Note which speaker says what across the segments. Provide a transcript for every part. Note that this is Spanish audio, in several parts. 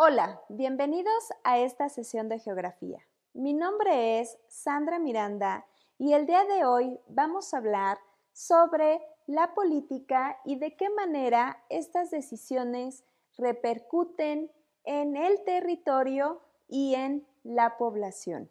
Speaker 1: Hola, bienvenidos a esta sesión de geografía. Mi nombre es Sandra Miranda y el día de hoy vamos a hablar sobre la política y de qué manera estas decisiones repercuten en el territorio y en la población.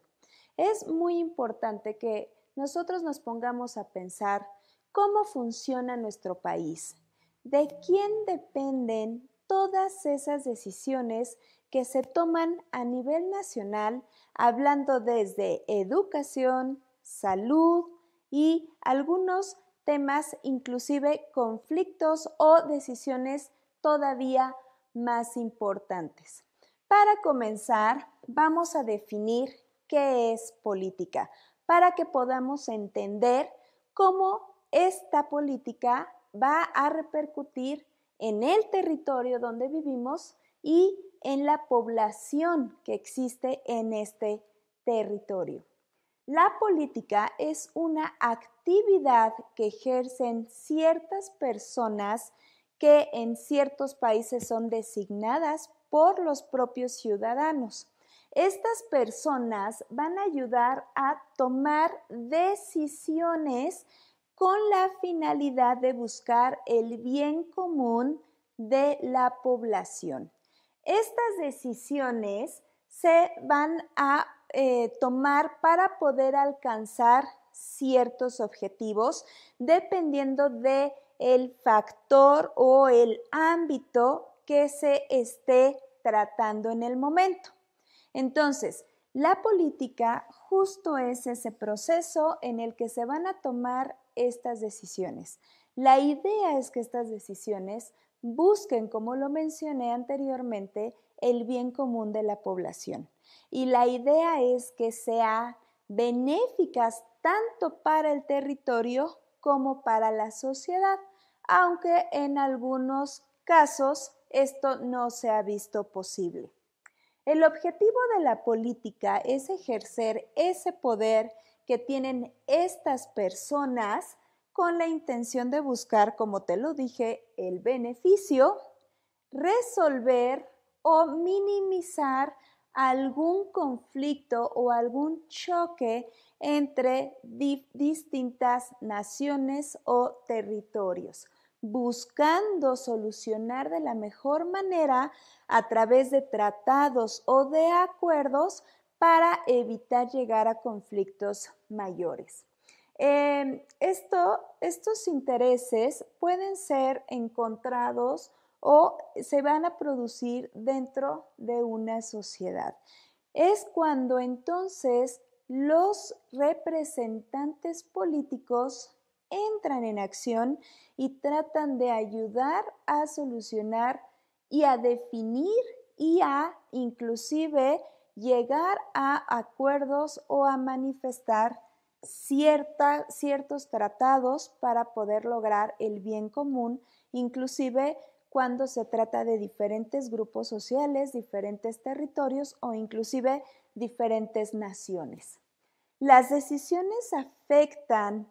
Speaker 1: Es muy importante que nosotros nos pongamos a pensar cómo funciona nuestro país, de quién dependen todas esas decisiones que se toman a nivel nacional, hablando desde educación, salud y algunos temas, inclusive conflictos o decisiones todavía más importantes. Para comenzar, vamos a definir qué es política, para que podamos entender cómo esta política va a repercutir en el territorio donde vivimos y en la población que existe en este territorio. La política es una actividad que ejercen ciertas personas que en ciertos países son designadas por los propios ciudadanos. Estas personas van a ayudar a tomar decisiones con la finalidad de buscar el bien común de la población. Estas decisiones se van a eh, tomar para poder alcanzar ciertos objetivos dependiendo de el factor o el ámbito que se esté tratando en el momento. Entonces, la política justo es ese proceso en el que se van a tomar estas decisiones. La idea es que estas decisiones busquen, como lo mencioné anteriormente, el bien común de la población. Y la idea es que sea benéficas tanto para el territorio como para la sociedad, aunque en algunos casos esto no se ha visto posible. El objetivo de la política es ejercer ese poder que tienen estas personas con la intención de buscar, como te lo dije, el beneficio, resolver o minimizar algún conflicto o algún choque entre distintas naciones o territorios, buscando solucionar de la mejor manera a través de tratados o de acuerdos para evitar llegar a conflictos mayores. Em, estos intereses pueden ser encontrados o se van a producir dentro de una sociedad. Es cuando entonces los representantes políticos entran en acción y tratan de ayudar a solucionar y a definir y a inclusive llegar a acuerdos o a manifestar ciertos tratados para poder lograr el bien común, inclusive cuando se trata de diferentes grupos sociales, diferentes territorios o inclusive diferentes naciones. Las decisiones afectan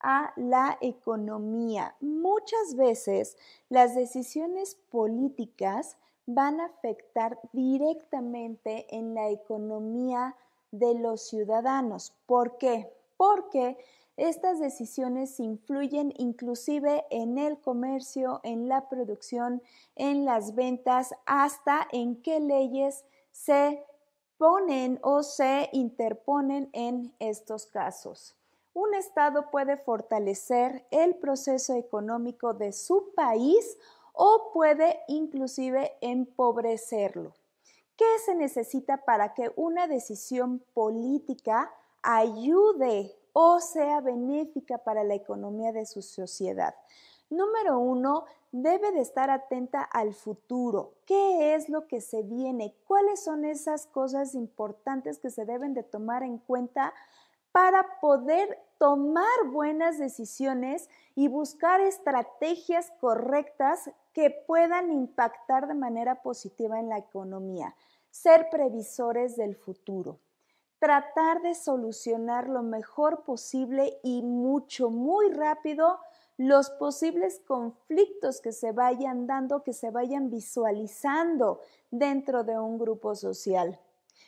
Speaker 1: a la economía. Muchas veces las decisiones políticas van a afectar directamente en la economía de los ciudadanos. ¿Por qué? Porque estas decisiones influyen inclusive en el comercio, en la producción, en las ventas, hasta en qué leyes se ponen o se interponen en estos casos. Un Estado puede fortalecer el proceso económico de su país o puede inclusive empobrecerlo. ¿Qué se necesita para que una decisión política ayude o sea benéfica para la economía de su sociedad? Número uno, debe de estar atenta al futuro. ¿Qué es lo que se viene? ¿Cuáles son esas cosas importantes que se deben de tomar en cuenta para poder tomar buenas decisiones y buscar estrategias correctas que puedan impactar de manera positiva en la economía. Ser previsores del futuro. Tratar de solucionar lo mejor posible y mucho, muy rápido los posibles conflictos que se vayan dando, que se vayan visualizando dentro de un grupo social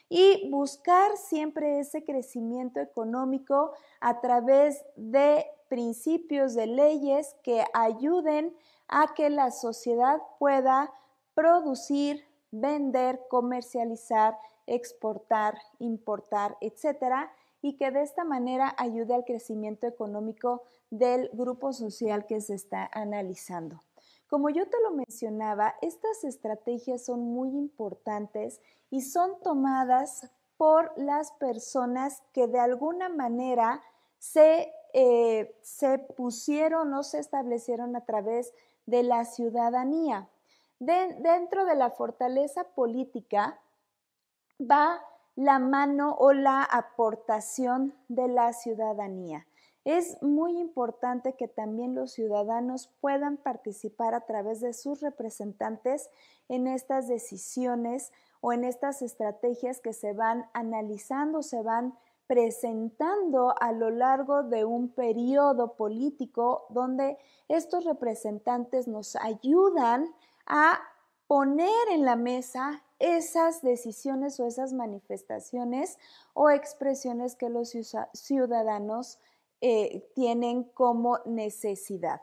Speaker 1: y buscar siempre ese crecimiento económico a través de principios de leyes que ayuden a que la sociedad pueda producir, vender, comercializar, exportar, importar, etcétera, y que de esta manera ayude al crecimiento económico del grupo social que se está analizando. Como yo te lo mencionaba, estas estrategias son muy importantes y son tomadas por las personas que de alguna manera se, eh, se pusieron o se establecieron a través de la ciudadanía. dentro de la fortaleza política va la mano o la aportación de la ciudadanía. Es muy importante que también los ciudadanos puedan participar a través de sus representantes en estas decisiones o en estas estrategias que se van analizando, se van presentando a lo largo de un periodo político donde estos representantes nos ayudan a poner en la mesa esas decisiones o esas manifestaciones o expresiones que los ciudadanos eh, tienen como necesidad.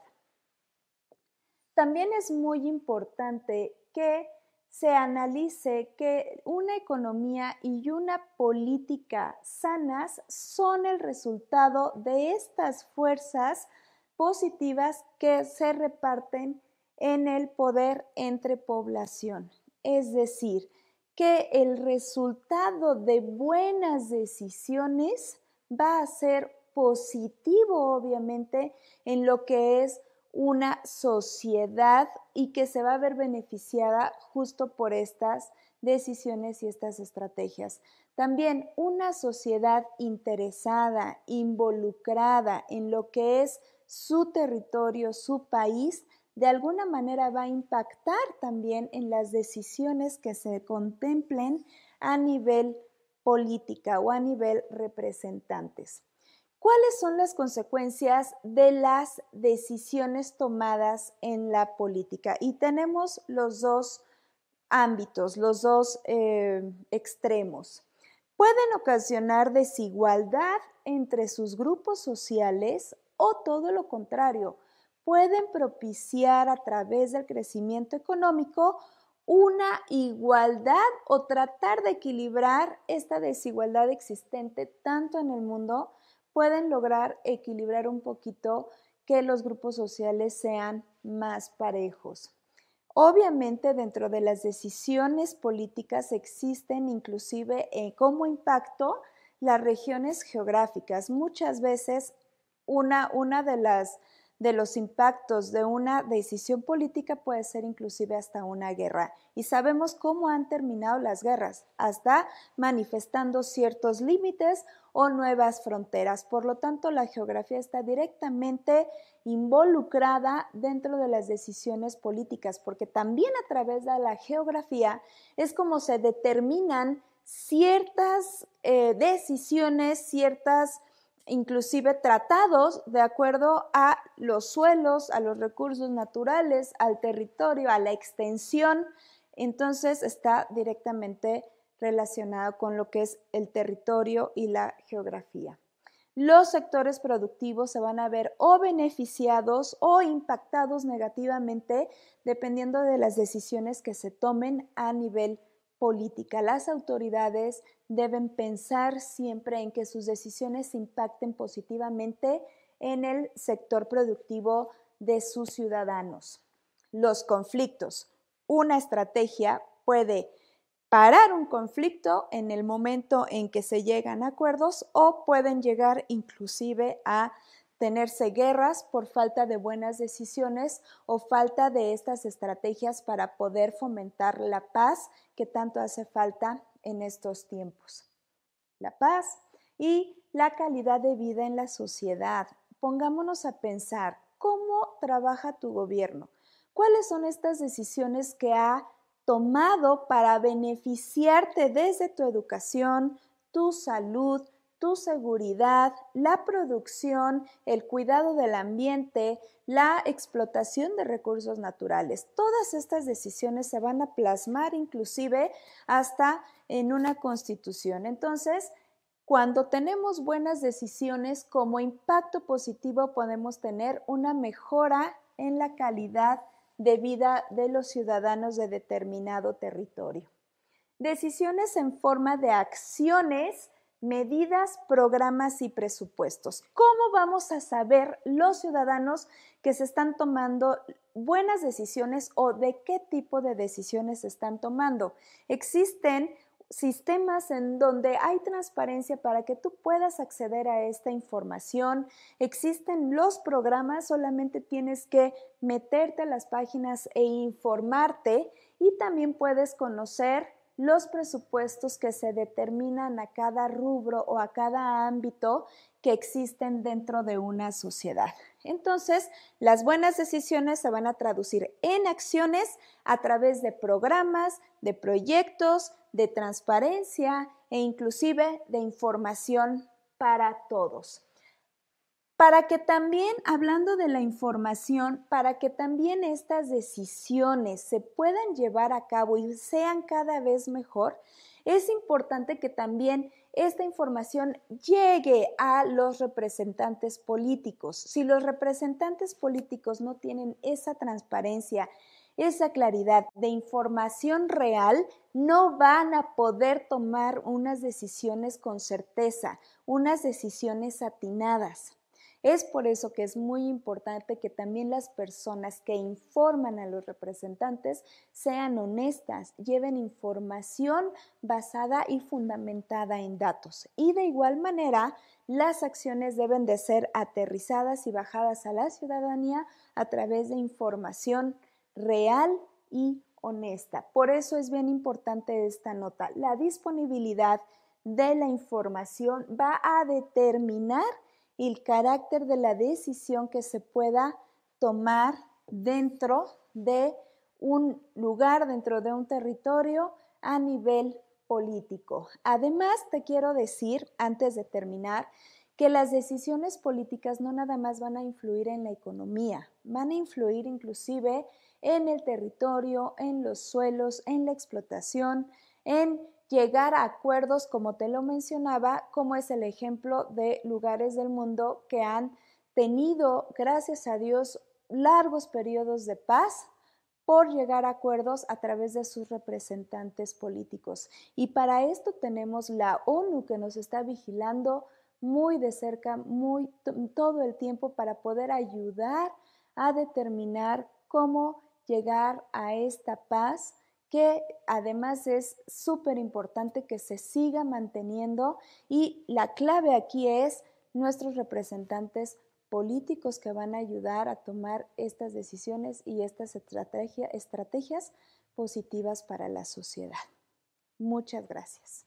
Speaker 1: También es muy importante que se analice que una economía y una política sanas son el resultado de estas fuerzas positivas que se reparten en el poder entre población. Es decir, que el resultado de buenas decisiones va a ser positivo, obviamente, en lo que es una sociedad y que se va a ver beneficiada justo por estas decisiones y estas estrategias. También una sociedad interesada, involucrada en lo que es su territorio, su país, de alguna manera va a impactar también en las decisiones que se contemplen a nivel política o a nivel representantes. ¿Cuáles son las consecuencias de las decisiones tomadas en la política? Y tenemos los dos ámbitos, los dos eh, extremos. Pueden ocasionar desigualdad entre sus grupos sociales o todo lo contrario, pueden propiciar a través del crecimiento económico una igualdad o tratar de equilibrar esta desigualdad existente tanto en el mundo pueden lograr equilibrar un poquito que los grupos sociales sean más parejos. Obviamente dentro de las decisiones políticas existen inclusive eh, como impacto las regiones geográficas. Muchas veces una, una de las de los impactos de una decisión política puede ser inclusive hasta una guerra. Y sabemos cómo han terminado las guerras, hasta manifestando ciertos límites o nuevas fronteras. Por lo tanto, la geografía está directamente involucrada dentro de las decisiones políticas, porque también a través de la geografía es como se determinan ciertas eh, decisiones, ciertas inclusive tratados de acuerdo a los suelos, a los recursos naturales, al territorio, a la extensión. Entonces está directamente relacionado con lo que es el territorio y la geografía. Los sectores productivos se van a ver o beneficiados o impactados negativamente dependiendo de las decisiones que se tomen a nivel política. Las autoridades deben pensar siempre en que sus decisiones impacten positivamente en el sector productivo de sus ciudadanos. Los conflictos. Una estrategia puede parar un conflicto en el momento en que se llegan acuerdos o pueden llegar inclusive a tenerse guerras por falta de buenas decisiones o falta de estas estrategias para poder fomentar la paz que tanto hace falta en estos tiempos. La paz y la calidad de vida en la sociedad. Pongámonos a pensar cómo trabaja tu gobierno, cuáles son estas decisiones que ha tomado para beneficiarte desde tu educación, tu salud, tu seguridad, la producción, el cuidado del ambiente, la explotación de recursos naturales. Todas estas decisiones se van a plasmar inclusive hasta en una constitución. Entonces, cuando tenemos buenas decisiones como impacto positivo podemos tener una mejora en la calidad de vida de los ciudadanos de determinado territorio. Decisiones en forma de acciones, medidas, programas y presupuestos. ¿Cómo vamos a saber los ciudadanos que se están tomando buenas decisiones o de qué tipo de decisiones se están tomando? Existen sistemas en donde hay transparencia para que tú puedas acceder a esta información. Existen los programas, solamente tienes que meterte a las páginas e informarte y también puedes conocer los presupuestos que se determinan a cada rubro o a cada ámbito que existen dentro de una sociedad. Entonces, las buenas decisiones se van a traducir en acciones a través de programas, de proyectos, de transparencia e inclusive de información para todos. Para que también, hablando de la información, para que también estas decisiones se puedan llevar a cabo y sean cada vez mejor, es importante que también esta información llegue a los representantes políticos. Si los representantes políticos no tienen esa transparencia, esa claridad de información real, no van a poder tomar unas decisiones con certeza, unas decisiones atinadas. Es por eso que es muy importante que también las personas que informan a los representantes sean honestas, lleven información basada y fundamentada en datos. Y de igual manera, las acciones deben de ser aterrizadas y bajadas a la ciudadanía a través de información real y honesta. Por eso es bien importante esta nota. La disponibilidad de la información va a determinar el carácter de la decisión que se pueda tomar dentro de un lugar, dentro de un territorio a nivel político. Además, te quiero decir, antes de terminar, que las decisiones políticas no nada más van a influir en la economía, van a influir inclusive en el territorio, en los suelos, en la explotación, en llegar a acuerdos, como te lo mencionaba, como es el ejemplo de lugares del mundo que han tenido, gracias a Dios, largos periodos de paz por llegar a acuerdos a través de sus representantes políticos. Y para esto tenemos la ONU que nos está vigilando muy de cerca, muy todo el tiempo para poder ayudar a determinar cómo llegar a esta paz que además es súper importante que se siga manteniendo y la clave aquí es nuestros representantes políticos que van a ayudar a tomar estas decisiones y estas estrategias positivas para la sociedad. Muchas gracias.